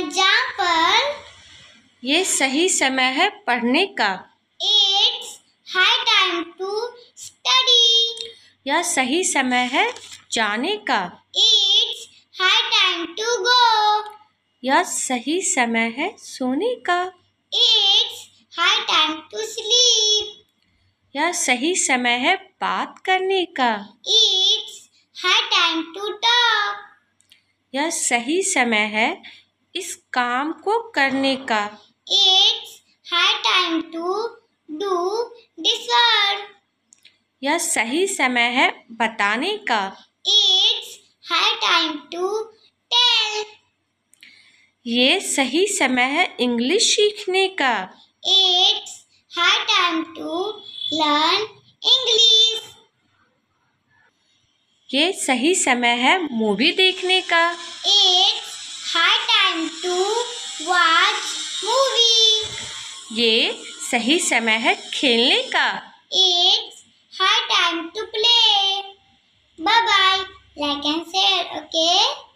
जहाँ ये सही समय है पढ़ने का it's high time to study यह सही समय है जाने का it's high time to go यह सही समय है सोने का it's high time to sleep यह सही समय है बात करने का it's high time to talk यह सही समय है इस काम को करने का it's high time to do this work यह सही समय है बताने का it's high time to tell ये सही समय है इंग्लिश सीखने का it's high time to learn English ये सही समय है मूवी देखने का it's high time to watch movie ये सही समय है खेलने का it's high time to play bye bye like and share okay